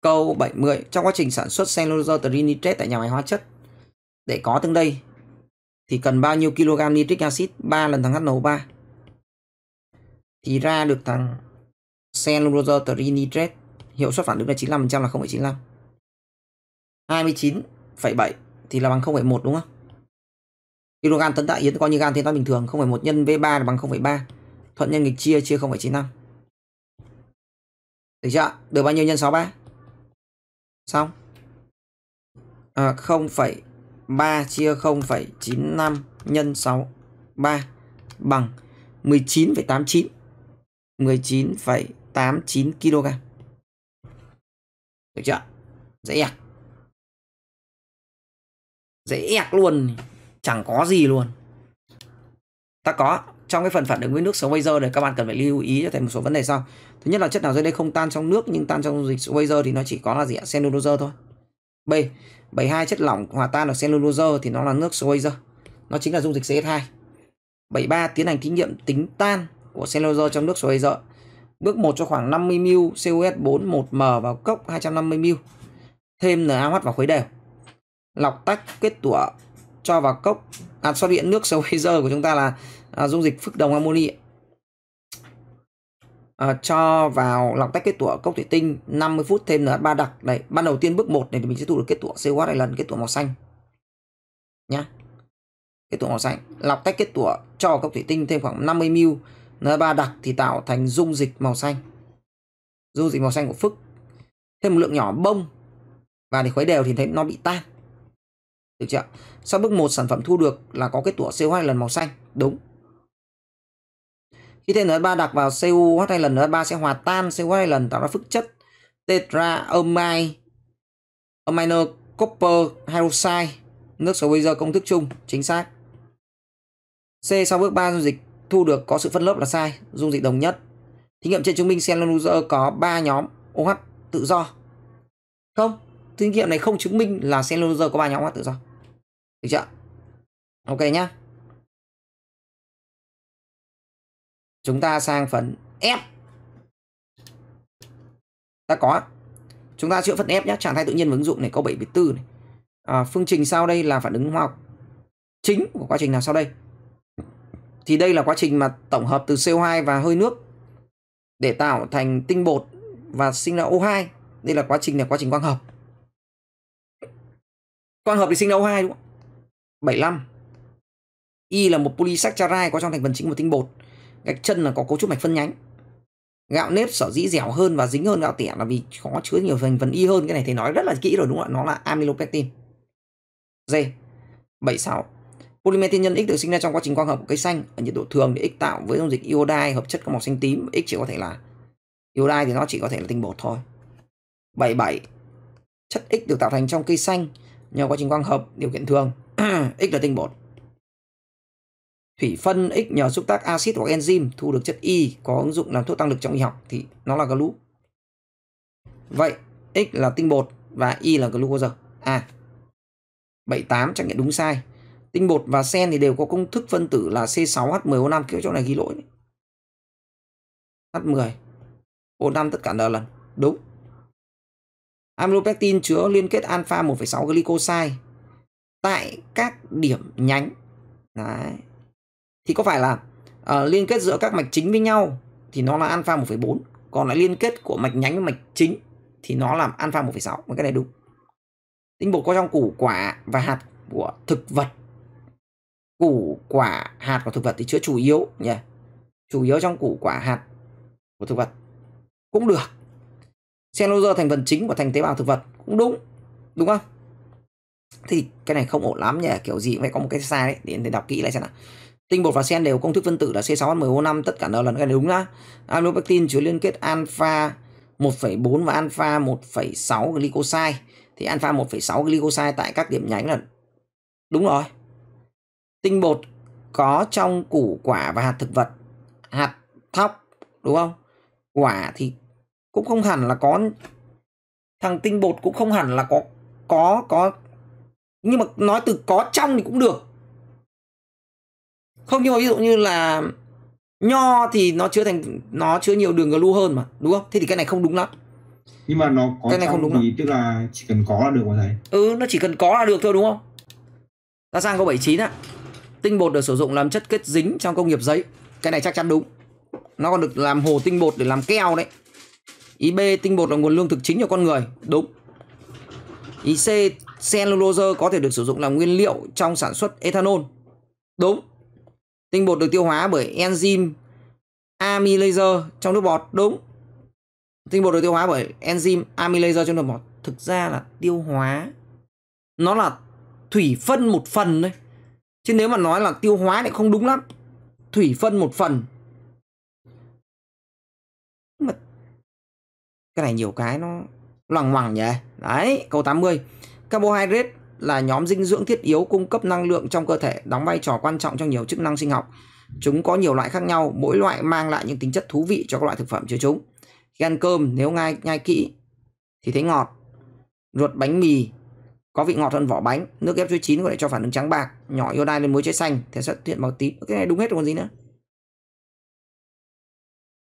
[SPEAKER 1] Câu 70. Trong quá trình sản xuất cellulose trinitrate tại nhà máy hóa chất để có tương đây thì cần bao nhiêu kg nitric acid 3 lần thằng HNO3 thì ra được thằng cellulose trinitrate hiệu suất phản ứng là 95% là 0,95 29,7 thì là bằng 0,1 đúng không? Kg tấn tại yến coi như gan thiên toán bình thường 0,1 nhân V3 là bằng 0,3 thuận nhân nghịch chia chia 0,95 được chưa? Được bao nhiêu nhân 63? xong à, 0,3 chia 0,95 nhân 6 3 bằng 19,89 19,89
[SPEAKER 2] kg được chưa dễ ẹc à? dễ ẹc à luôn chẳng có gì luôn
[SPEAKER 1] ta có trong cái phần phản ứng với nước sống giờ này các bạn cần phải lưu ý cho thầy một số vấn đề sau. Thứ nhất là chất nào dưới đây không tan trong nước nhưng tan trong dịch giờ thì nó chỉ có là gì ạ? Cellulose thôi. B. 72 chất lỏng hòa tan ở cellulose thì nó là nước giờ Nó chính là dung dịch CH2. 73 tiến hành thí nghiệm tính tan của cellulose trong nước giờ Bước 1 cho khoảng 50 ml COS4 1m vào cốc 250 ml. Thêm NaOH vào khuấy đều. Lọc tách kết tủa cho vào cốc à, xuất điện nước giờ của chúng ta là à, dung dịch phức đồng amoni à, cho vào lọc tách kết tủa cốc thủy tinh 50 phút thêm NH3 đặc này ban đầu tiên bước 1 này thì mình sẽ thu được kết tủa COH này lần kết tủa màu xanh nhá kết tủa màu xanh lọc tách kết tủa cho cốc thủy tinh thêm khoảng 50 ml NH3 đặc thì tạo thành dung dịch màu xanh dung dịch màu xanh của phức thêm một lượng nhỏ bông và để khuấy đều thì thấy nó bị tan được chưa sau bước 1 sản phẩm thu được là có kết tủa CO2 lần màu xanh đúng khi TNH3 đặt vào CuH hay lần nữa 3 sẽ hòa tan CuH hay lần tạo ra phức chất tetraamine amino copper hydroxide nước sầu bây giờ công thức chung chính xác C sau bước 3 dung dịch thu được có sự phân lớp là sai dung dịch đồng nhất thí nghiệm trên chứng minh cellulose có 3 nhóm OH tự do không thí nghiệm này không chứng minh là cellulose
[SPEAKER 2] có 3 nhóm OH tự do được chưa ok nhá chúng ta sang phần F ta có chúng ta chữa phần F nhé trạng thái tự nhiên và ứng dụng này có 74 này
[SPEAKER 1] à, phương trình sau đây là phản ứng hóa học chính của quá trình nào sau đây thì đây là quá trình mà tổng hợp từ CO2 và hơi nước để tạo thành tinh bột và sinh ra O2 đây là quá trình này quá trình quang hợp quang hợp thì sinh ra O2 đúng không 75 Y là một polysaccharide có trong thành phần chính của tinh bột gạch chân là có cấu trúc mạch phân nhánh gạo nếp sở dĩ dẻo hơn và dính hơn gạo tẻ là vì có chứa nhiều thành phần y hơn cái này thì nói rất là kỹ rồi đúng không ạ nó là amylopectin d 76 Polymetin nhân X được sinh ra trong quá trình quang hợp của cây xanh ở nhiệt độ thường để X tạo với dung dịch iodide hợp chất có màu xanh tím, X chỉ có thể là iodide thì nó chỉ có thể là tinh bột thôi. 77. Chất X được tạo thành trong cây xanh nhờ quá trình quang hợp điều kiện thường, X là tinh bột thủy phân X nhờ xúc tác axit hoặc enzyme thu được chất Y có ứng dụng làm thuốc tăng lực trong y học thì nó là glu. Vậy X là tinh bột và Y là glucose. À 78 trắc nghiệm đúng sai. Tinh bột và sen thì đều có công thức phân tử là C6H10O5 kiểu chỗ này ghi lỗi. H10 O5 tất cả n lần. Đúng. Amylopectin chứa liên kết alpha 1,6 glycoside tại các điểm nhánh. Đấy, thì có phải là uh, liên kết giữa các mạch chính với nhau thì nó là alpha 1,4 còn lại liên kết của mạch nhánh với mạch chính thì nó làm alpha 1,6 mà cái này đúng tinh bột có trong củ quả và hạt của thực vật củ quả hạt của thực vật thì chứa chủ yếu nhỉ chủ yếu trong củ quả hạt của thực vật cũng được cellulose thành phần chính của thành tế bào thực vật cũng đúng đúng không thì cái này không ổn lắm nhỉ kiểu gì cũng phải có một cái sai đấy để em đọc kỹ lại xem nào Tinh bột và sen đều công thức phân tử là C6H10O5, tất cả đều là cái này đúng nhá. Amylopectin chứa liên kết alpha 1,4 và alpha 1,6 glycoside. Thì alpha 1,6 glycoside tại các điểm nhánh là đúng rồi. Tinh bột có trong củ quả và hạt thực vật, hạt thóc đúng không? Quả thì cũng không hẳn là có thằng tinh bột cũng không hẳn là có có có nhưng mà nói từ có trong thì cũng được không nhưng mà ví dụ như là nho thì nó chứa thành nó chứa nhiều đường glu hơn mà đúng không thế thì cái này không đúng lắm
[SPEAKER 2] nhưng mà nó có cái này không đúng thì lắm. tức là chỉ cần có là được mà thầy
[SPEAKER 1] ừ nó chỉ cần có là được thôi đúng không ta sang câu 79 ạ tinh bột được sử dụng làm chất kết dính trong công nghiệp giấy cái này chắc chắn đúng nó còn được làm hồ tinh bột để làm keo đấy ý b tinh bột là nguồn lương thực chính cho con người đúng ý c cellulose có thể được sử dụng làm nguyên liệu trong sản xuất ethanol đúng Tinh bột được tiêu hóa bởi enzyme amylase trong nước bọt đúng. Tinh bột được tiêu hóa bởi enzyme amylase trong nước bọt. Thực ra là tiêu hóa nó là thủy phân một phần đấy. Chứ nếu mà nói là tiêu hóa thì không đúng lắm. Thủy phân một phần. Mà cái này nhiều cái nó loằng ngoằng nhỉ. Đấy, câu 80. Carbohydrate là nhóm dinh dưỡng thiết yếu cung cấp năng lượng trong cơ thể, đóng vai trò quan trọng trong nhiều chức năng sinh học. Chúng có nhiều loại khác nhau, mỗi loại mang lại những tính chất thú vị cho các loại thực phẩm chứa chúng. Khi ăn cơm, nếu ngay nhai kỹ thì thấy ngọt. Ruột bánh mì có vị ngọt hơn vỏ bánh, nước ép chuối chín có thể cho phản ứng trắng bạc, nhỏ iodine lên muối chế xanh, thể xuất hiện màu tím. Cái này đúng hết rồi còn gì nữa.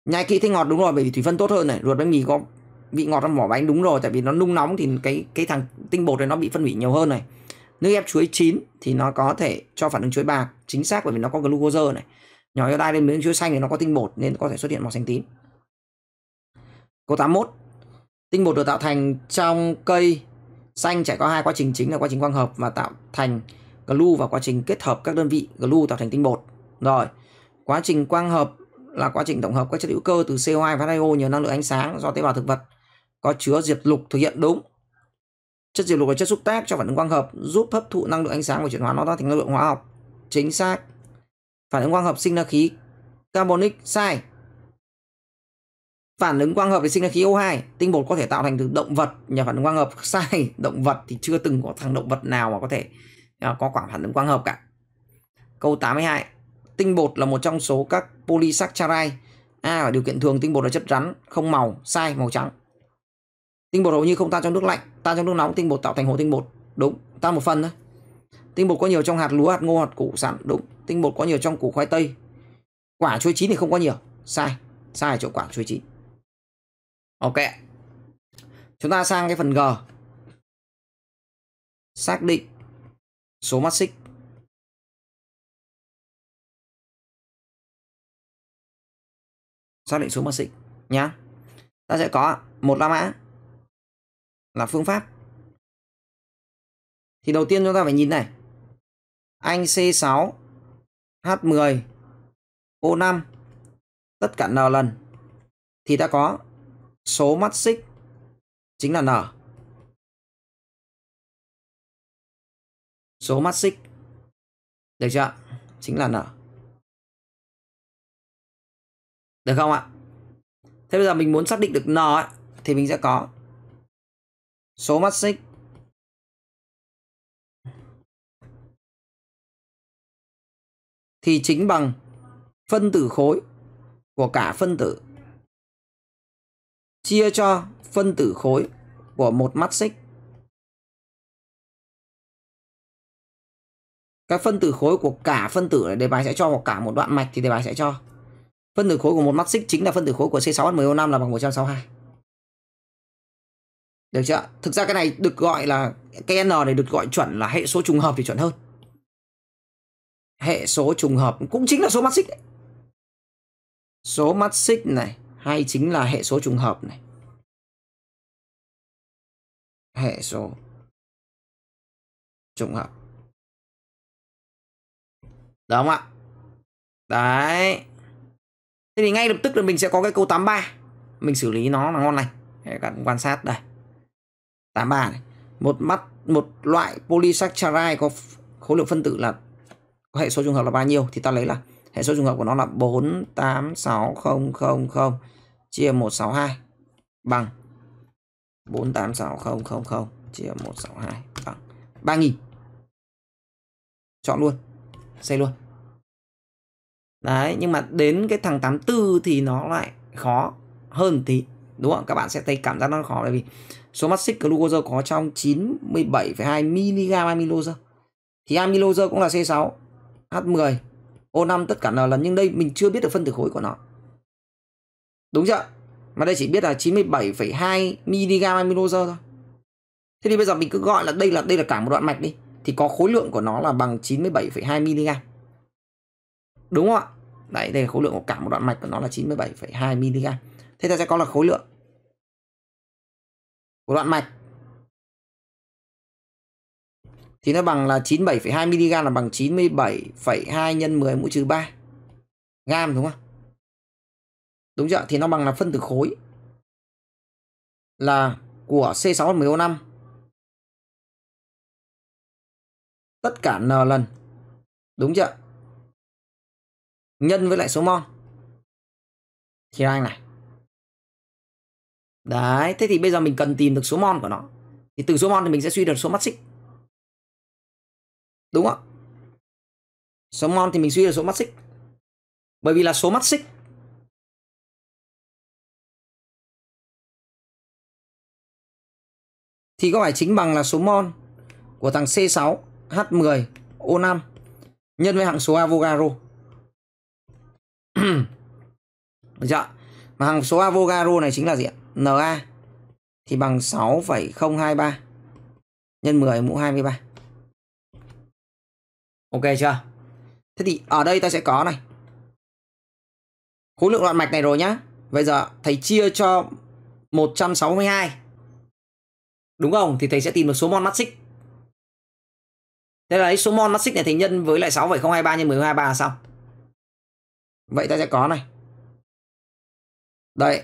[SPEAKER 1] Nhai kỹ thấy ngọt đúng rồi bởi vì thủy phân tốt hơn này, ruột bánh mì có vị ngọt trong vỏ bánh đúng rồi tại vì nó nung nóng thì cái cái thằng tinh bột này nó bị phân hủy nhiều hơn này nước ép chuối chín thì nó có thể cho phản ứng chuối bạc chính xác bởi vì nó có glucose này nhỏ iodine lên miếng chuối xanh thì nó có tinh bột nên có thể xuất hiện màu xanh tím câu 81 tinh bột được tạo thành trong cây xanh trải qua hai quá trình chính là quá trình quang hợp và tạo thành glu và quá trình kết hợp các đơn vị glu tạo thành tinh bột rồi quá trình quang hợp là quá trình tổng hợp các chất hữu cơ từ CO2 và H2O nhờ năng lượng ánh sáng do tế bào thực vật có chứa diệp lục thực hiện đúng. Chất diệp lục là chất xúc tác cho phản ứng quang hợp giúp hấp thụ năng lượng ánh sáng và chuyển hóa nó thành năng lượng hóa học. Chính xác. Phản ứng quang hợp sinh ra khí carbonic sai. Phản ứng quang hợp để sinh ra khí O2, tinh bột có thể tạo thành từ động vật, nhà phản ứng quang hợp sai, động vật thì chưa từng có thằng động vật nào mà có thể à, có quả phản ứng quang hợp cả. Câu 82, tinh bột là một trong số các polysaccharide. A à, ở điều kiện thường tinh bột là chất rắn, không màu, sai màu trắng tinh bột hầu như không tan trong nước lạnh tan trong nước nóng tinh bột tạo thành hồ tinh bột đúng tan một phần thôi tinh bột có nhiều trong hạt lúa hạt ngô hạt củ sẵn đúng tinh bột có nhiều trong củ khoai tây
[SPEAKER 2] quả chuối chín thì không có nhiều sai sai ở chỗ quả chuối chín ok chúng ta sang cái phần g xác định số mắt xích xác định số mắt xích nhá ta sẽ có một la mã là phương pháp thì đầu tiên chúng ta phải nhìn này anh C6 H10 O5 tất cả n lần thì ta có số mắt xích chính là n số mắt xích được chưa chính là n được không ạ thế bây giờ mình muốn xác định được n ấy, thì mình sẽ có số mắt xích thì chính bằng phân tử khối của cả phân tử chia cho phân tử khối của một mắt xích. Các phân tử khối của cả phân tử đề bài sẽ cho hoặc cả một đoạn mạch
[SPEAKER 1] thì đề bài sẽ cho. Phân tử khối của một mắt xích chính là phân tử khối của C6H10O5 là bằng 162. Được chưa? Thực ra cái này được gọi là cái n này được gọi chuẩn là hệ số trùng hợp thì chuẩn hơn. Hệ số trùng hợp cũng chính là số mắt xích
[SPEAKER 2] đấy. Số mắt xích này hay chính là hệ số trùng hợp này. Hệ số trùng hợp. Được không ạ? Đấy. Thế thì ngay lập tức là mình sẽ có cái câu 83. Mình xử lý nó là ngon này
[SPEAKER 1] Các bạn quan sát đây. 83 này. Một mắt một loại polysaccharide có khối lượng phân tử là có hệ số trùng hợp là bao nhiêu thì ta lấy là hệ số trùng hợp của nó là 486000 chia 162
[SPEAKER 2] bằng 486000 chia 162 bằng 3000. Chọn luôn. Xây luôn.
[SPEAKER 1] Đấy, nhưng mà đến cái thằng 84 thì nó lại khó hơn tí đúng không các bạn sẽ thấy cảm giác nó khó bởi vì số mắt xích glucose có trong 97,2 mg amylose thì amylose cũng là C6 H10 O5 tất cả là nhưng đây mình chưa biết được phân tử khối của nó đúng chưa mà đây chỉ biết là 97,2 mg amylose thôi thế thì bây giờ mình cứ gọi là đây là đây là cả một đoạn mạch đi thì có khối lượng của nó là bằng 97,2 mg đúng không ạ
[SPEAKER 2] đấy đây là khối lượng của cả một đoạn mạch của nó là 97,2 mg Thế ta sẽ có là khối lượng của đoạn mạch thì nó bằng là 97,2 mg là bằng 97,2 nhân 10 mũ trừ 3 gam đúng không? Đúng chưa? Thì nó bằng là phân tử khối là của C6H10O5 tất cả n lần. Đúng chưa? Nhân với lại số mol. Thì ra anh này.
[SPEAKER 1] Đấy, thế thì bây giờ mình cần tìm được số mol của nó. Thì từ số mol thì mình sẽ suy được số mắt xích.
[SPEAKER 2] Đúng không? Số mol thì mình suy được số mắt xích. Bởi vì là số mắt xích thì có phải chính bằng là số mol của thằng C6H10O5 nhân với hằng số Avogadro.
[SPEAKER 1] Được chưa? Mà hằng số Avogadro này chính là gì ạ? Na thì bằng 6,023 nhân 10 mũ 23. Ok chưa? Thế thì ở đây ta sẽ có này. Khối lượng đoạn mạch này rồi nhá. Bây giờ thầy chia cho 162. Đúng không? Thì thầy sẽ tìm được số mol mắt xích. Thế là lấy số mol mắt xích này thầy nhân với lại 6,023 nhân 1023 là xong. Vậy ta sẽ có này. Đây,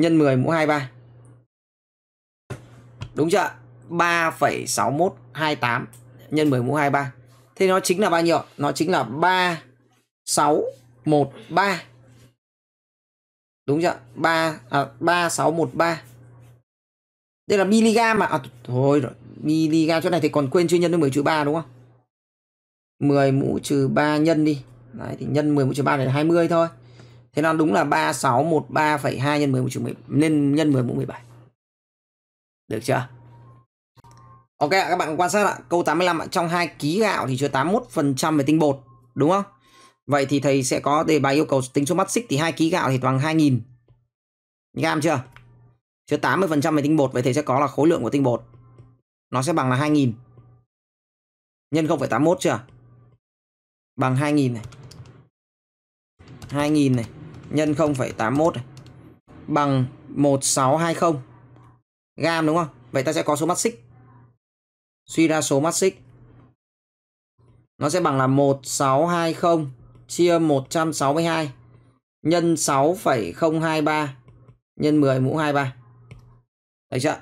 [SPEAKER 1] nhân 10 mũ 23. Đúng chưa? 3,6128 nhân 10 mũ 23. Thế nó chính là bao nhiêu? Nó chính là 3613. Đúng chưa? 3 à, 3613. Đây là miligam mà. À, thôi rồi, miligam chỗ này thì còn quên chưa nhân với 10 trừ 3 đúng không? 10 mũ trừ 3 nhân đi. Đấy thì nhân 10 mũ trừ 3 là 20 thôi. Thế nó đúng là 3613,2 nhân 10 mũ trừ nên nhân 10 mũ 17. Được chưa? Ok các bạn quan sát ạ, câu 85 ạ, trong 2 ký gạo thì chứa 81% về tinh bột, đúng không? Vậy thì thầy sẽ có đề bài yêu cầu tính số mắt xích thì 2 ký gạo thì bằng 2000 gam chưa? Chứa 80% về tinh bột
[SPEAKER 2] vậy thầy sẽ có là khối lượng của tinh bột. Nó sẽ bằng là 2000 nhân 0,81 chưa? Bằng 2000 này. 2000 này
[SPEAKER 1] nhân 0,81 này bằng 1620 gam đúng không? Vậy ta sẽ có số mắt xích. Suy ra số mắt xích. Nó sẽ bằng là 1620 chia 162 nhân 6,023 nhân 10 mũ 23. Đấy chưa?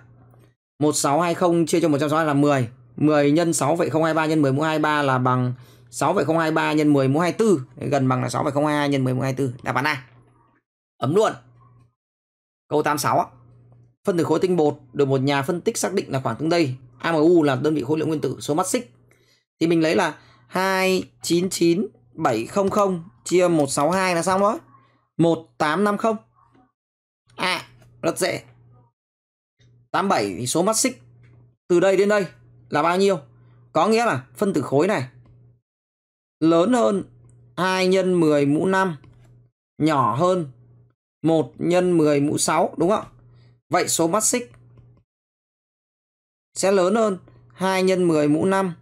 [SPEAKER 1] 1620 chia cho 162 là 10. 10 nhân 6,023 nhân 10 mũ 23 là bằng 6,023 nhân 10 mũ 24, gần bằng là 6,022 nhân 10 mũ 24. Đáp án A. Ấm luôn. Câu 86 á. Phân tử khối tinh bột được một nhà phân tích xác định là khoảng tương đây. AMU là đơn vị khối lượng nguyên tử số mắt xích. Thì mình lấy là 299700 chia 162 là xong rồi. 1850. À, rất dễ. 87 thì số mắt xích từ đây đến đây là bao nhiêu? Có nghĩa là phân tử khối này lớn hơn 2 nhân 10 mũ 5 nhỏ hơn 1 nhân 10 mũ 6 đúng không? Vậy số mắt xích sẽ lớn hơn 2 nhân 10 mũ 5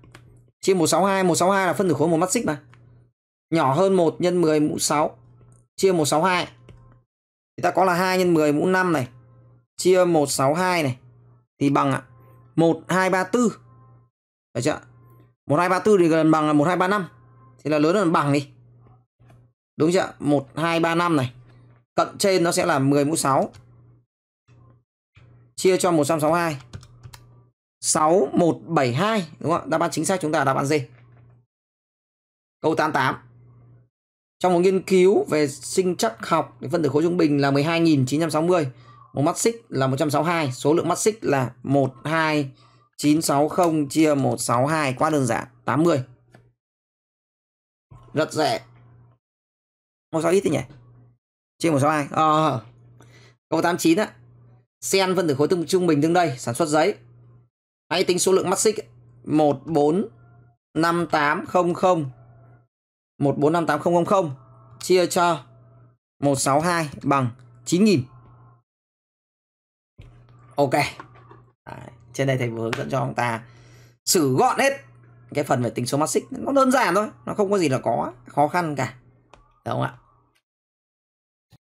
[SPEAKER 1] chia 162, 162 là phân tử khối một mắt xích mà. Nhỏ hơn 1 nhân 10 mũ 6 chia 162. Thì ta có là 2 nhân 10 mũ 5 này chia 162 này thì bằng ạ 1234. Được chưa? 1234 thì gần bằng là 1235 thì là lớn hơn bằng đi. Đúng chưa? 1235 này cận trên nó sẽ là 10 mũ 6 chia cho 162 6172 đúng không ạ? Đáp án chính xác chúng ta là đáp án gì Câu 88. Trong một nghiên cứu về sinh chất học, thì phân tử khối trung bình là 12.960, một mắt xích là 162, số lượng mắt xích là 12960 chia 162 quá đơn giản, 80.
[SPEAKER 2] Rất dễ. Một sao ít thế nhỉ? trên 162 ờ câu 89 á sen phân tử khối tương trung bình
[SPEAKER 1] tương đây sản xuất giấy hãy tính số lượng mắt xích 145800 145800 chia cho 162 bằng 9000 ok Đấy. trên đây thầy vừa hướng dẫn cho ông ta xử gọn hết cái phần về tính số mắt
[SPEAKER 2] xích nó đơn giản thôi nó không có gì là có khó khăn cả đúng không ạ